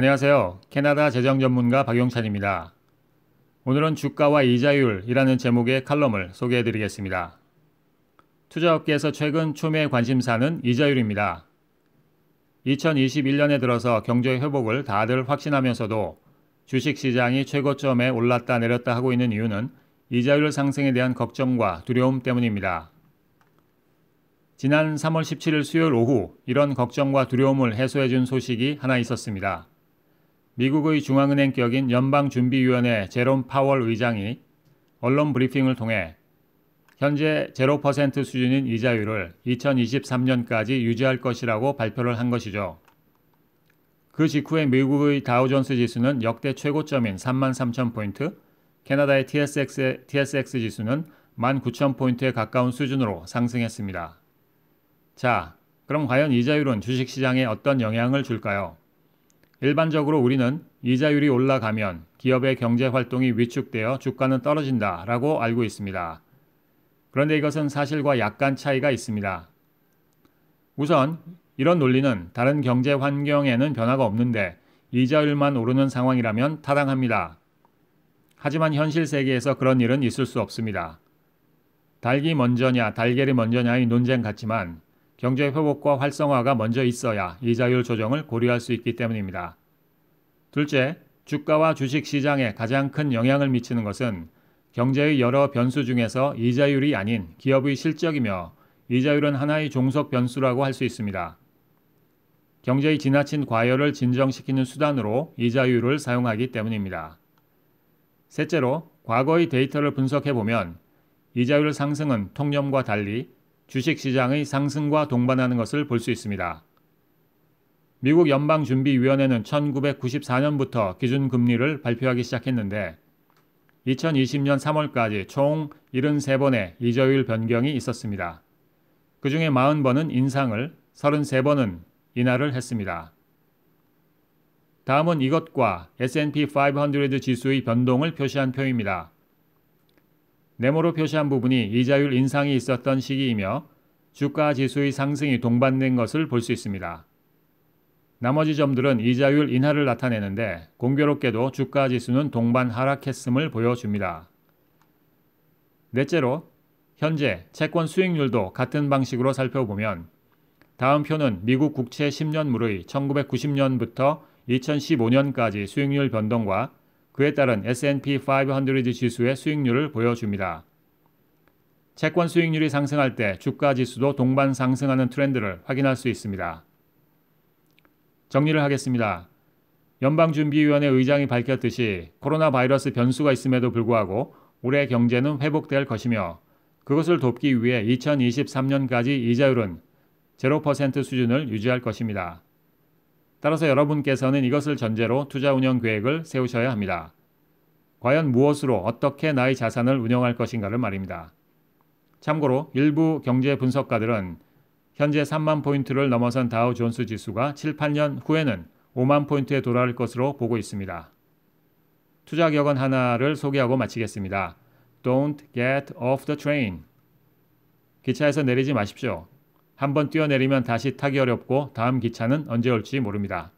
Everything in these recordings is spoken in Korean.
안녕하세요. 캐나다 재정 전문가 박용찬입니다. 오늘은 주가와 이자율이라는 제목의 칼럼을 소개해 드리겠습니다. 투자업계에서 최근 초미의 관심사는 이자율입니다. 2021년에 들어서 경제 회복을 다들 확신하면서도 주식시장이 최고점에 올랐다 내렸다 하고 있는 이유는 이자율 상승에 대한 걱정과 두려움 때문입니다. 지난 3월 17일 수요일 오후 이런 걱정과 두려움을 해소해 준 소식이 하나 있었습니다. 미국의 중앙은행 격인 연방준비위원회 제롬 파월 의장이 언론 브리핑을 통해 현재 0% 수준인 이자율을 2023년까지 유지할 것이라고 발표를 한 것이죠. 그 직후에 미국의 다우존스 지수는 역대 최고점인 33,000포인트, 캐나다의 TSX, TSX 지수는 19,000포인트에 가까운 수준으로 상승했습니다. 자, 그럼 과연 이자율은 주식시장에 어떤 영향을 줄까요? 일반적으로 우리는 이자율이 올라가면 기업의 경제 활동이 위축되어 주가는 떨어진다 라고 알고 있습니다. 그런데 이것은 사실과 약간 차이가 있습니다. 우선 이런 논리는 다른 경제 환경에는 변화가 없는데 이자율만 오르는 상황이라면 타당합니다. 하지만 현실 세계에서 그런 일은 있을 수 없습니다. 달기 먼저냐 달걀이 먼저냐의 논쟁 같지만 경제 회복과 활성화가 먼저 있어야 이자율 조정을 고려할 수 있기 때문입니다. 둘째, 주가와 주식 시장에 가장 큰 영향을 미치는 것은 경제의 여러 변수 중에서 이자율이 아닌 기업의 실적이며 이자율은 하나의 종속 변수라고 할 수 있습니다. 경제의 지나친 과열을 진정시키는 수단으로 이자율을 사용하기 때문입니다. 셋째로 과거의 데이터를 분석해 보면 이자율 상승은 통념과 달리 주식시장의 상승과 동반하는 것을 볼 수 있습니다. 미국 연방준비위원회는 1994년부터 기준금리를 발표하기 시작했는데 2020년 3월까지 총 73번의 이자율 변경이 있었습니다. 그 중에 40번은 인상을, 33번은 인하를 했습니다. 다음은 이것과 S&P 500 지수의 변동을 표시한 표입니다. 네모로 표시한 부분이 이자율 인상이 있었던 시기이며 주가 지수의 상승이 동반된 것을 볼 수 있습니다. 나머지 점들은 이자율 인하를 나타내는데 공교롭게도 주가 지수는 동반 하락했음을 보여줍니다. 넷째로 현재 채권 수익률도 같은 방식으로 살펴보면 다음 표는 미국 국채 10년물의 1990년부터 2015년까지 수익률 변동과 그에 따른 S&P 500 지수의 수익률을 보여줍니다. 채권 수익률이 상승할 때 주가 지수도 동반 상승하는 트렌드를 확인할 수 있습니다. 정리를 하겠습니다. 연방준비위원회 의장이 밝혔듯이 코로나 바이러스 변수가 있음에도 불구하고 올해 경제는 회복될 것이며 그것을 돕기 위해 2023년까지 이자율은 0% 수준을 유지할 것입니다. 따라서 여러분께서는 이것을 전제로 투자 운영 계획을 세우셔야 합니다. 과연 무엇으로 어떻게 나의 자산을 운영할 것인가를 말입니다. 참고로 일부 경제 분석가들은 현재 3만 포인트를 넘어선 다우 존스 지수가 7, 8년 후에는 5만 포인트에 돌아올 것으로 보고 있습니다. 투자 격언 하나를 소개하고 마치겠습니다. Don't get off the train. 기차에서 내리지 마십시오. 한번 뛰어내리면 다시 타기 어렵고 다음 기차는 언제 올지 모릅니다.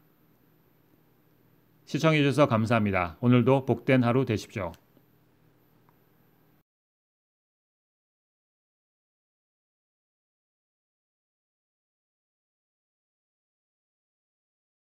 시청해주셔서 감사합니다. 오늘도 복된 하루 되십시오.